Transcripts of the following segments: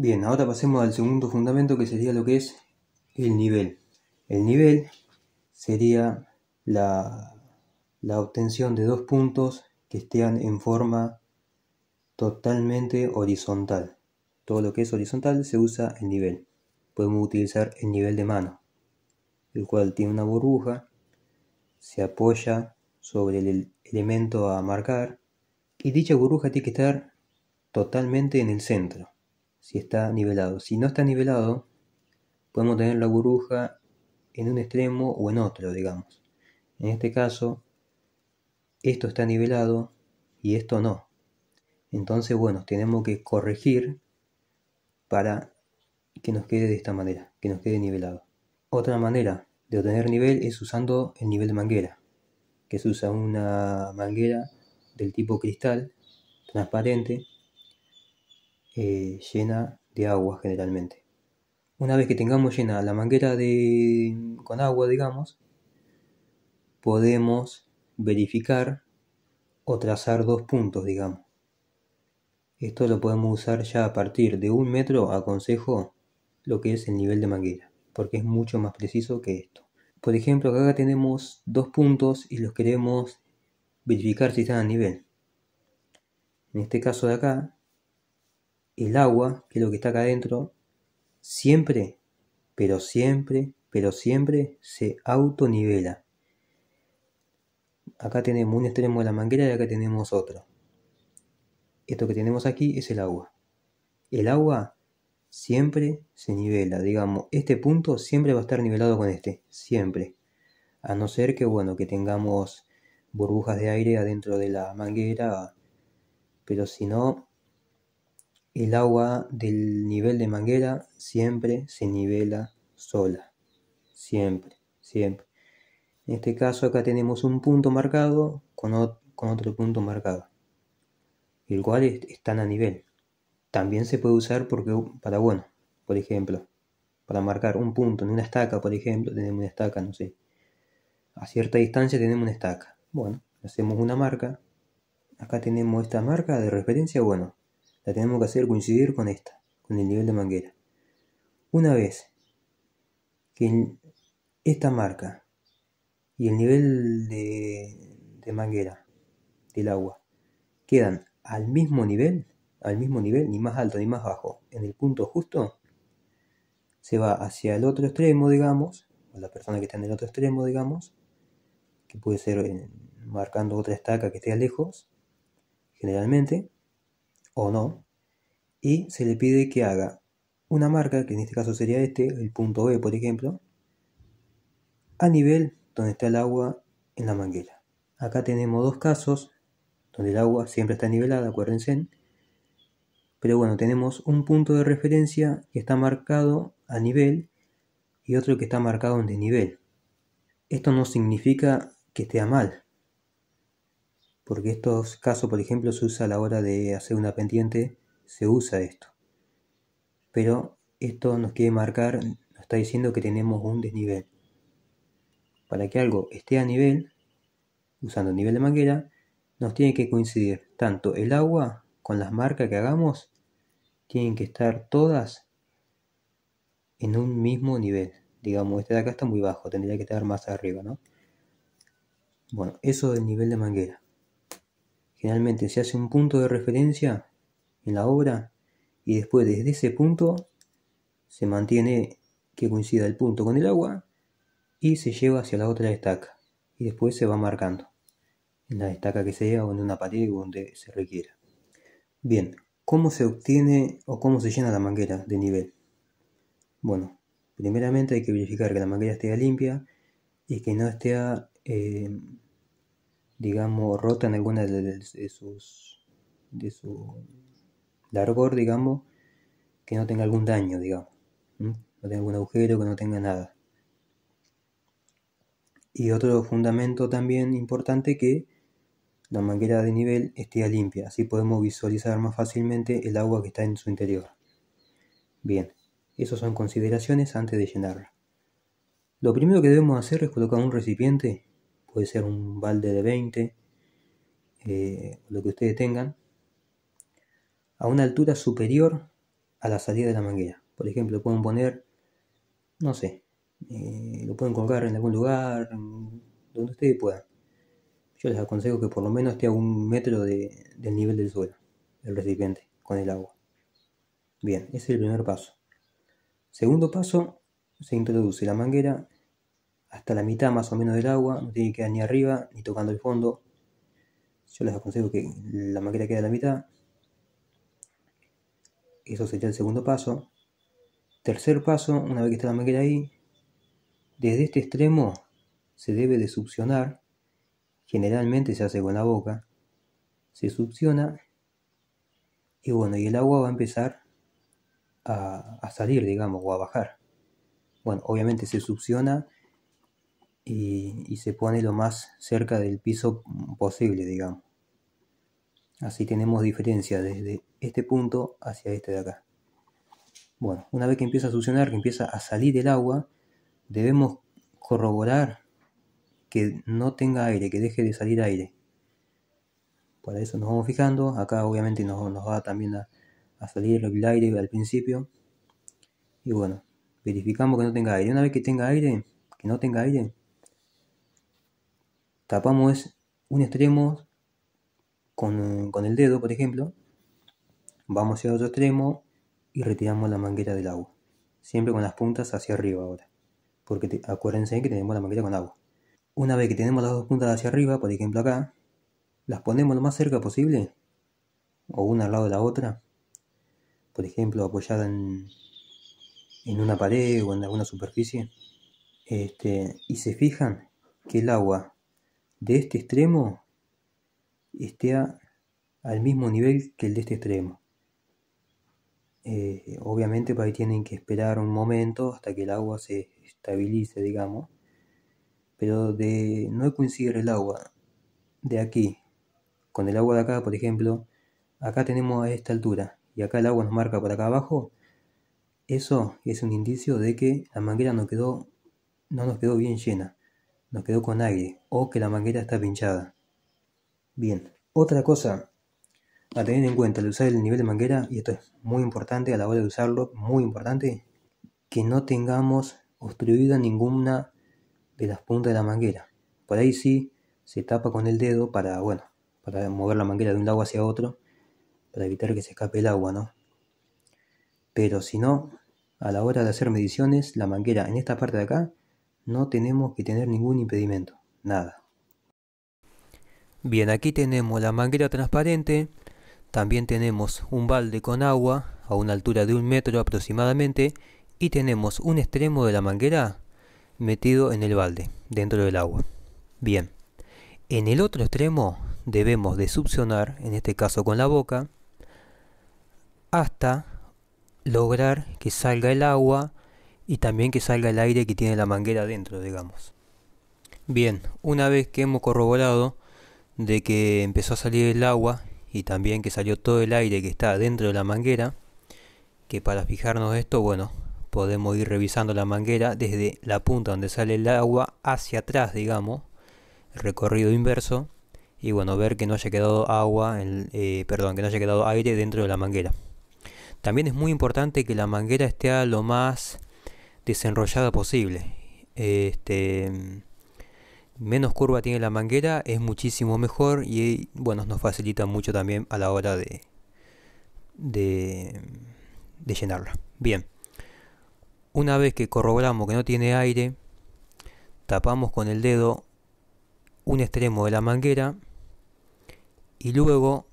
Bien, ahora pasemos al segundo fundamento que sería lo que es el nivel. El nivel sería la, obtención de dos puntos que estén en forma totalmente horizontal. Todo lo que es horizontal se usa en nivel. Podemos utilizar el nivel de mano, el cual tiene una burbuja, se apoya sobre el elemento a marcar y dicha burbuja tiene que estar totalmente en el centro si está nivelado. Si no está nivelado, podemos tener la burbuja en un extremo o en otro, digamos. En este caso, esto está nivelado y esto no. Entonces, bueno, tenemos que corregir para que nos quede de esta manera, que nos quede nivelado. Otra manera de obtener nivel es usando el nivel de manguera, que se usa una manguera del tipo cristal transparente eh, llena de agua generalmente. Una vez que tengamos llena la manguera de, con agua, digamos, podemos verificar o trazar dos puntos, digamos. Esto lo podemos usar ya a partir de un metro, aconsejo lo que es el nivel de manguera, porque es mucho más preciso que esto. Por ejemplo, acá tenemos dos puntos y los queremos verificar si están a nivel. En este caso de acá, el agua, que es lo que está acá adentro, siempre, pero siempre, pero siempre se autonivela. Acá tenemos un extremo de la manguera y acá tenemos otro. Esto que tenemos aquí es el agua. El agua siempre se nivela, digamos, este punto siempre va a estar nivelado con este, siempre. A no ser que, bueno, que tengamos burbujas de aire adentro de la manguera, pero si no, el agua del nivel de manguera siempre se nivela sola. Siempre, siempre. En este caso acá tenemos un punto marcado con, otro punto marcado. El cual están a nivel. También se puede usar porque, para bueno, por ejemplo, para marcar un punto en una estaca, por ejemplo, tenemos una estaca, no sé. A cierta distancia tenemos una estaca. Bueno, hacemos una marca. Acá tenemos esta marca de referencia, bueno, tenemos que hacer coincidir con esta, con el nivel de manguera. Una vez que esta marca y el nivel de, manguera del agua quedan al mismo nivel, al mismo nivel, ni más alto ni más bajo, en el punto justo, se va hacia el otro extremo, digamos, o la persona que está en el otro extremo, digamos, que puede ser marcando otra estaca que esté lejos, generalmente, o no, y se le pide que haga una marca, que en este caso sería este, el punto B por ejemplo, a nivel donde está el agua en la manguera. Acá tenemos dos casos donde el agua siempre está nivelada, acuérdense. Pero bueno, tenemos un punto de referencia que está marcado a nivel y otro que está marcado en desnivel. Esto no significa que esté mal, porque estos casos, por ejemplo, se usa a la hora de hacer una pendiente, se usa esto. Pero esto nos quiere marcar, nos está diciendo que tenemos un desnivel. Para que algo esté a nivel, usando el nivel de manguera, nos tiene que coincidir tanto el agua con las marcas que hagamos, tienen que estar todas en un mismo nivel. Digamos, este de acá está muy bajo, tendría que estar más arriba, ¿no? Bueno, eso del nivel de manguera. Generalmente se hace un punto de referencia en la obra y después desde ese punto se mantiene que coincida el punto con el agua y se lleva hacia la otra estaca y después se va marcando en la estaca que sea o en una pared o donde se requiera. Bien, ¿cómo se obtiene o cómo se llena la manguera de nivel? Bueno, primeramente hay que verificar que la manguera esté limpia y que no esté eh, digamos, rota en alguna de, sus. de su largo digamos, que no tenga algún daño, digamos. No tenga algún agujero, que no tenga nada. Y otro fundamento también importante que la manguera de nivel esté limpia, así podemos visualizar más fácilmente el agua que está en su interior. Bien, esas son consideraciones antes de llenarla. Lo primero que debemos hacer es colocar un recipiente puede ser un balde de 20, eh, lo que ustedes tengan, a una altura superior a la salida de la manguera. Por ejemplo, pueden poner, no sé, eh, lo pueden colgar en algún lugar, donde ustedes puedan. Yo les aconsejo que por lo menos esté a un metro del nivel del suelo, el recipiente, con el agua. Bien, ese es el primer paso. Segundo paso, se introduce la manguera hasta la mitad más o menos del agua, no tiene que quedar ni arriba ni tocando el fondo. Yo les aconsejo que la maqueta quede a la mitad. Eso sería el segundo paso. Tercer paso, una vez que está la maqueta ahí, desde este extremo se debe de succionar. Generalmente se hace con la boca. Se succiona y bueno, y el agua va a empezar a, a salir, digamos, o a bajar. Bueno, obviamente se succiona y, se pone lo más cerca del piso posible, digamos. Así tenemos diferencia desde este punto hacia este de acá. Bueno, una vez que empieza a succionar, que empieza a salir el agua, debemos corroborar que no tenga aire, que deje de salir aire. Para eso nos vamos fijando. Acá obviamente nos, va también a, salir el aire al principio. Y bueno, verificamos que no tenga aire. Una vez que tenga aire, que no tenga aire, tapamos un extremo con, el dedo, por ejemplo, vamos hacia otro extremo y retiramos la manguera del agua. Siempre con las puntas hacia arriba ahora. Porque acuérdense que tenemos la manguera con agua. Una vez que tenemos las dos puntas hacia arriba, por ejemplo acá, las ponemos lo más cerca posible. O una al lado de la otra. Por ejemplo, apoyada en, en una pared o en alguna superficie. Este, y se fijan que el agua de este extremo esté al mismo nivel que el de este extremo. Eh, obviamente para pues, ahí tienen que esperar un momento hasta que el agua se estabilice, digamos. Pero de no coincidir el agua de aquí con el agua de acá, por ejemplo, acá tenemos a esta altura y acá el agua nos marca por acá abajo, eso es un indicio de que la manguera no quedó, no nos quedó bien llena. No quedó con aire. o que la manguera está pinchada. Bien. Otra cosa a tener en cuenta al usar el nivel de manguera, y esto es muy importante a la hora de usarlo, muy importante, que no tengamos obstruida ninguna de las puntas de la manguera. Por ahí sí se tapa con el dedo para, bueno, para mover la manguera de un lado hacia otro, para evitar que se escape el agua, ¿no? Pero si no, a la hora de hacer mediciones, la manguera en esta parte de acá no tenemos que tener ningún impedimento, nada. Bien, aquí tenemos la manguera transparente, también tenemos un balde con agua a una altura de un metro aproximadamente y tenemos un extremo de la manguera metido en el balde, dentro del agua. Bien, en el otro extremo debemos de succionar, en este caso con la boca, hasta lograr que salga el agua y también que salga el aire que tiene la manguera dentro, digamos. Bien, una vez que hemos corroborado de que empezó a salir el agua y también que salió todo el aire que está dentro de la manguera, que para fijarnos esto, bueno, podemos ir revisando la manguera desde la punta donde sale el agua hacia atrás, digamos, el recorrido inverso, y bueno, ver que no haya quedado agua, en, eh, perdón, que no haya quedado aire dentro de la manguera. También es muy importante que la manguera esté lo más desenrollada posible. Este, menos curva tiene la manguera, es muchísimo mejor y bueno, nos facilita mucho también a la hora de, de, de llenarla. Bien, una vez que corroboramos que no tiene aire, tapamos con el dedo un extremo de la manguera y luego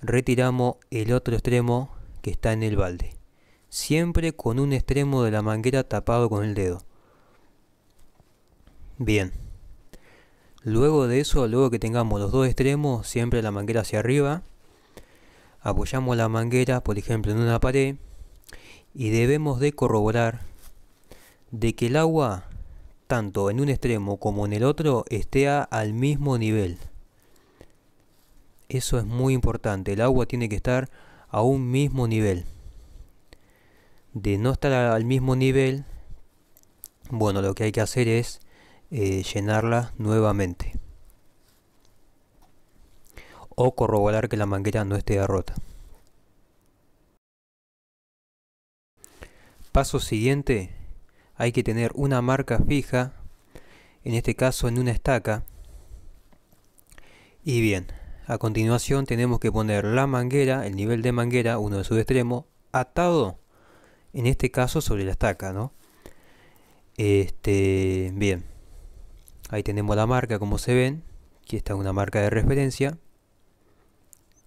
retiramos el otro extremo que está en el balde siempre con un extremo de la manguera tapado con el dedo. Bien. Luego de eso, luego que tengamos los dos extremos, siempre la manguera hacia arriba, apoyamos la manguera, por ejemplo, en una pared y debemos de corroborar de que el agua, tanto en un extremo como en el otro, esté al mismo nivel. Eso es muy importante, el agua tiene que estar a un mismo nivel de no estar al mismo nivel, bueno, lo que hay que hacer es eh, llenarla nuevamente. O corroborar que la manguera no esté rota. Paso siguiente, hay que tener una marca fija, en este caso en una estaca. Y bien, a continuación tenemos que poner la manguera, el nivel de manguera, uno de su extremo, atado en este caso sobre la estaca, ¿no? Este, bien. Ahí tenemos la marca, como se ven. Aquí está una marca de referencia.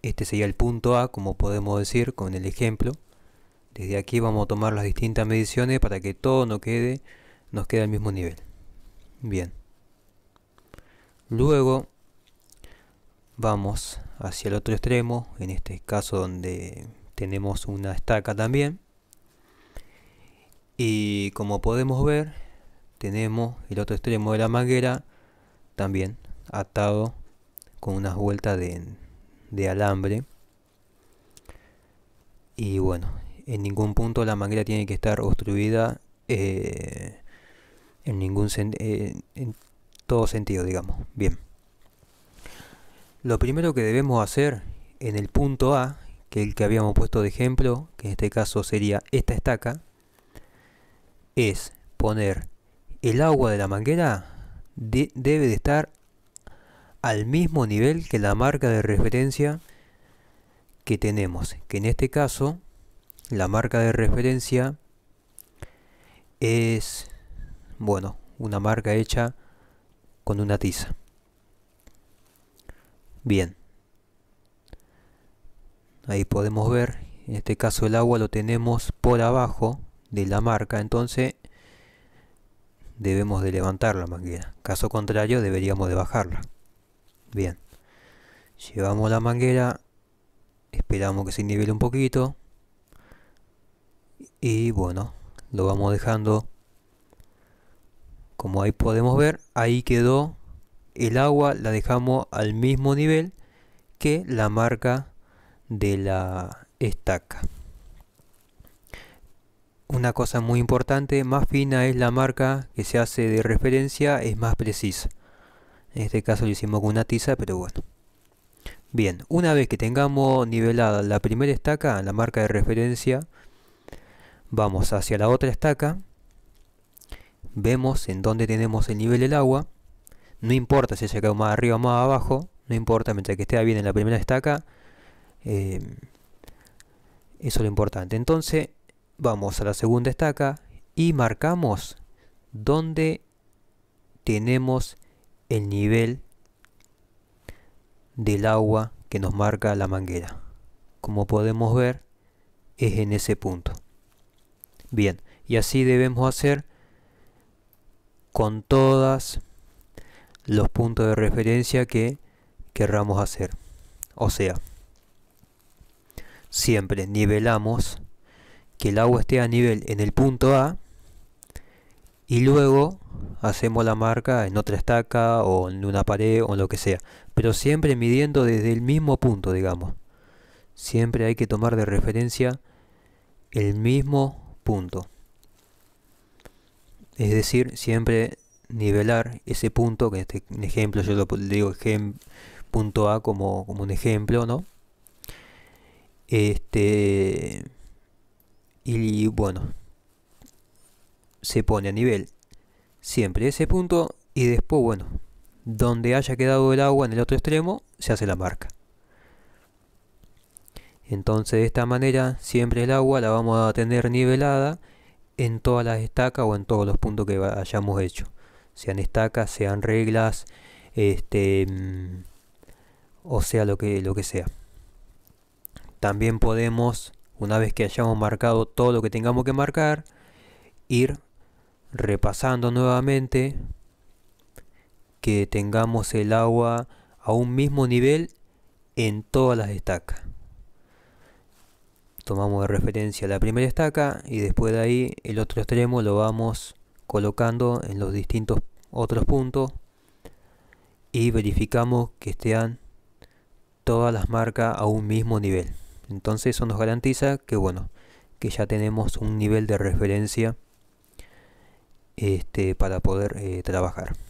Este sería el punto A, como podemos decir con el ejemplo. Desde aquí vamos a tomar las distintas mediciones para que todo nos quede, nos quede al mismo nivel. Bien. Luego vamos hacia el otro extremo, en este caso donde tenemos una estaca también. Y como podemos ver, tenemos el otro extremo de la manguera también atado con unas vueltas de, alambre. Y bueno, en ningún punto la manguera tiene que estar obstruida eh, en ningún eh, en todo sentido, digamos. Bien. Lo primero que debemos hacer en el punto A, que el que habíamos puesto de ejemplo, que en este caso sería esta estaca, es poner el agua de la manguera debe de estar al mismo nivel que la marca de referencia que tenemos que en este caso la marca de referencia es bueno una marca hecha con una tiza bien ahí podemos ver en este caso el agua lo tenemos por abajo de la marca, entonces debemos de levantar la manguera. Caso contrario, deberíamos de bajarla. Bien. Llevamos la manguera, esperamos que se nivele un poquito. Y bueno, lo vamos dejando. Como ahí podemos ver, ahí quedó el agua, la dejamos al mismo nivel que la marca de la estaca. Una cosa muy importante, más fina es la marca que se hace de referencia, es más precisa. En este caso lo hicimos con una tiza, pero bueno. Bien, una vez que tengamos nivelada la primera estaca, la marca de referencia, vamos hacia la otra estaca. Vemos en dónde tenemos el nivel del agua. No importa si se caído más arriba o más abajo, no importa, mientras que esté bien en la primera estaca. Eh, eso es lo importante. Entonces, Vamos a la segunda estaca y marcamos donde tenemos el nivel del agua que nos marca la manguera. Como podemos ver, es en ese punto. Bien, y así debemos hacer con todas los puntos de referencia que querramos hacer. O sea, siempre nivelamos que el agua esté a nivel en el punto A y luego hacemos la marca en otra estaca o en una pared o lo que sea. Pero siempre midiendo desde el mismo punto, digamos. Siempre hay que tomar de referencia el mismo punto. Es decir, siempre nivelar ese punto, que este ejemplo yo lo digo punto A como, como un ejemplo, ¿no? Este y bueno, se pone a nivel siempre ese punto y después, bueno, donde haya quedado el agua en el otro extremo, se hace la marca. Entonces de esta manera siempre el agua la vamos a tener nivelada en todas las estacas o en todos los puntos que hayamos hecho. Sean estacas, sean reglas, este, mm, o sea lo que, lo que sea. También podemos una vez que hayamos marcado todo lo que tengamos que marcar, ir repasando nuevamente que tengamos el agua a un mismo nivel en todas las estacas. Tomamos de referencia la primera estaca y después de ahí el otro extremo lo vamos colocando en los distintos otros puntos y verificamos que estén todas las marcas a un mismo nivel. Entonces eso nos garantiza que bueno, que ya tenemos un nivel de referencia este, para poder eh, trabajar.